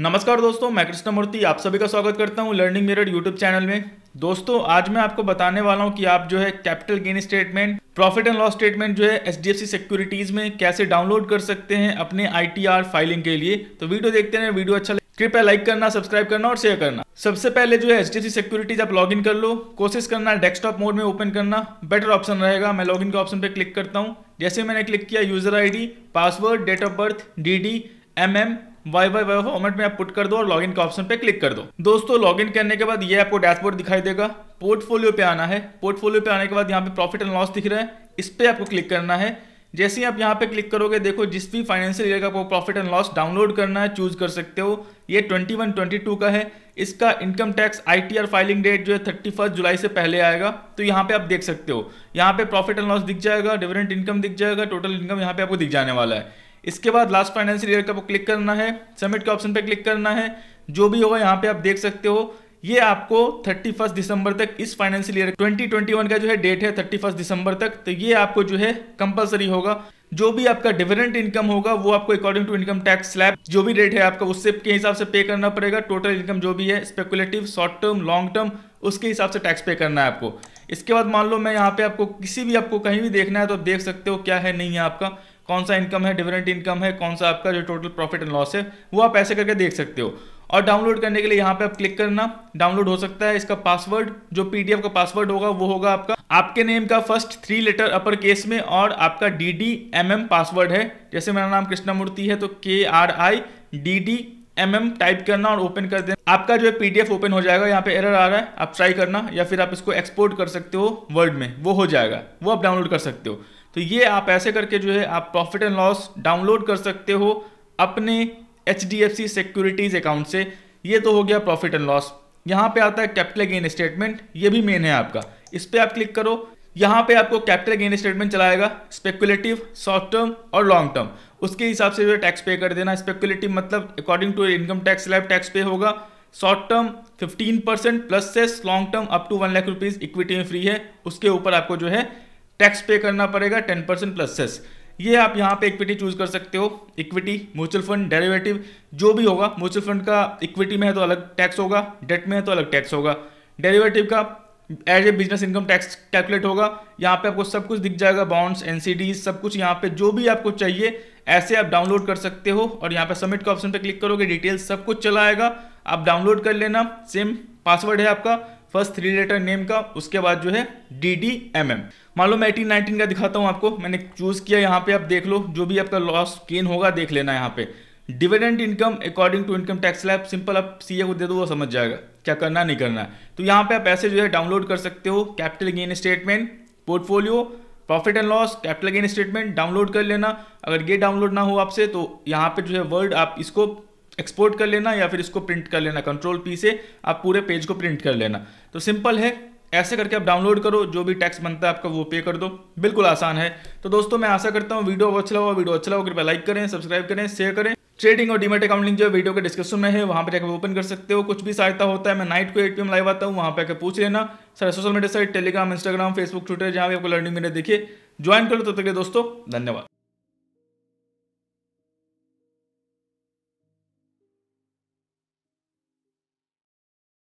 नमस्कार दोस्तों मैं कृष्णमूर्ति आप सभी का स्वागत करता हूं लर्निंग मेरड यूट्यूब चैनल में दोस्तों आज मैं आपको बताने वाला हूं कि आप जो है capital gain statement profit and loss statement जो है एच डी सिक्योरिटीज में कैसे डाउनलोड कर सकते हैं अपने आई फाइलिंग के लिए तो वीडियो देखते हैं वीडियो अच्छा कृपया लाइक करना सब्सक्राइब करना और शेयर करना सबसे पहले जो है एच डी सिक्योरिटीज आप लॉगिन कर लो कोशिश करना डेस्कटॉप मोड में ओपन करना बेटर ऑप्शन रहेगा मैं लॉगिन के ऑप्शन पर क्लिक करता हूँ जैसे मैंने क्लिक किया user ID password date of birth D D M M Y Y Y format में आप पुट कर दो और लॉगिन का ऑप्शन पे क्लिक कर दो दोस्तों लॉगिन करने के बाद ये आपको डैशबोर्ड दिखाई देगा पोर्टफोलियो पे आना है पोर्टफोलियो पे आने के बाद यहाँ पे प्रॉफिट एंड लॉस दिख रहा है इस पर आपको क्लिक करना है जैसे ही आप यहाँ पे क्लिक करोगे देखो जिस भी फाइनेंशियल ईयर का प्रॉफिट एंड लॉस डाउनलोड करना है चूज कर सकते हो ये 21 22 का है इसका income tax ITR filing date जो है थर्टी फर्स्ट जुलाई से पहले आएगा तो यहाँ पे आप देख सकते हो यहाँ पे प्रॉफिट एंड लॉस दिख जाएगा डिविडेंट इनकम दिख जाएगा टोटल इनकम यहाँ पे आपको दिख जाने वाला है इसके बाद लास्ट फाइनेंशियल ईयर का आपको क्लिक करना है सबमिट के ऑप्शन पे क्लिक करना है जो भी होगा यहाँ पे आप देख सकते हो ये आपको 31 दिसंबर तक इस फाइनेंशियल ईयर 2021 का जो है डेट है 31 दिसंबर तक तो ये आपको जो है कंपलसरी होगा जो भी आपका डिविडेंट इनकम होगा वो आपको according to income tax slab जो भी डेट है आपका उससे के हिसाब से पे करना पड़ेगा टोटल इनकम जो भी है speculative short term long term उसके हिसाब से टैक्स पे करना है आपको इसके बाद मान लो मैं यहाँ पे आपको किसी भी आपको कहीं भी देखना है तो आप देख सकते हो क्या है नहीं है आपका कौन सा इनकम है डिविडेंट इनकम है कौन सा आपका जो टोटल प्रॉफिट एंड लॉस है वो आप ऐसे करके देख सकते हो और डाउनलोड करने के लिए यहाँ पे आप क्लिक करना डाउनलोड हो सकता है इसका पासवर्ड जो पीडीएफ का पासवर्ड होगा वो होगा आपका आपके नेम का first three letter upper case में और आपका D D M M password है जैसे मेरा नाम कृष्णामूर्ति है तो K R I D D M M type करना और ओपन कर देना आपका जो है पीडीएफ ओपन हो जाएगा यहाँ पे एरर आ रहा है आप ट्राई करना या फिर आप इसको एक्सपोर्ट कर सकते हो वर्ड में वो हो जाएगा वो आप डाउनलोड कर सकते हो तो ये आप ऐसे करके जो है आप प्रॉफिट एंड लॉस डाउनलोड कर सकते हो अपने H D F C securities account से ये तो हो गया प्रॉफिट एंड लॉस यहाँ पे आता है कैपिटल गेन स्टेटमेंट ये भी मेन है आपका इस पर आप क्लिक करो यहाँ पे आपको कैपिटल गेन स्टेटमेंट चलाएगा स्पेकुलेटिव शॉर्ट टर्म और लॉन्ग टर्म उसके हिसाब से जो है टैक्स पे कर देना स्पेकुलेटिव मतलब अकॉर्डिंग टू इनकम टैक्स लाइफ टैक्स पे होगा शॉर्ट टर्म 15 परसेंट प्लस से long term up to one lakh rupees equity में फ्री है उसके ऊपर आपको जो है टैक्स पे करना पड़ेगा टेन परसेंट प्लस सेस ये आप यहाँ पे इक्विटी चूज कर सकते हो इक्विटी म्यूचुअल फंड डेरिवेटिव जो भी होगा म्यूचुअल फंड का इक्विटी में है तो अलग टैक्स होगा डेट में है तो अलग टैक्स होगा डेरिवेटिव का as a business income tax calculate होगा यहाँ पे आपको सब कुछ दिख जाएगा बॉन्ड्स एनसीडी सब कुछ यहाँ पे जो भी आपको चाहिए ऐसे आप डाउनलोड कर सकते हो और यहाँ पे सबमिट का ऑप्शन पे क्लिक करोगे डिटेल्स सब कुछ चला आएगा आप डाउनलोड कर लेना सेम पासवर्ड है आपका फर्स्ट थ्री लेटर नेम का उसके बाद जो है डी डी एम एम मान लो मैं एटीन नाइनटीन का दिखाता हूँ आपको मैंने चूज़ किया यहाँ पे आप देख लो जो भी आपका लॉस गेन होगा देख लेना यहाँ पे dividend income according to income tax लैब सिंपल आप सीए को दे दो वो समझ जाएगा क्या करना नहीं करना है तो यहाँ पे आप ऐसे जो है डाउनलोड कर सकते हो capital gain statement portfolio profit and loss capital gain statement download कर लेना अगर ये डाउनलोड ना हो आपसे तो यहाँ पे जो है वर्ड आप इसको एक्सपोर्ट कर लेना या फिर इसको प्रिंट कर लेना कंट्रोल पी से आप पूरे पेज को प्रिंट कर लेना तो सिंपल है ऐसे करके आप डाउनलोड करो जो भी टैक्स बनता है आपका वो पे कर दो बिल्कुल आसान है तो दोस्तों मैं आशा करता हूँ वीडियो अच्छा लगा वीडियो अच्छा लगा कृपया लाइक करें सब्सक्राइब करें शेयर करें ट्रेडिंग और डीमेट अकाउंट लिंक जो है वीडियो के डिस्क्रिप्शन में है वहाँ पर जाकर ओपन कर सकते हो कुछ भी सहायता होता है मैं नाइट को एट पी लाइव आता हूँ वहाँ पर आकर पूछ लेना सारे social media site Telegram Instagram Facebook Twitter जहाँ भी आपको लर्निंग मिले देखिए ज्वाइन करो तो तक दोस्तों धन्यवाद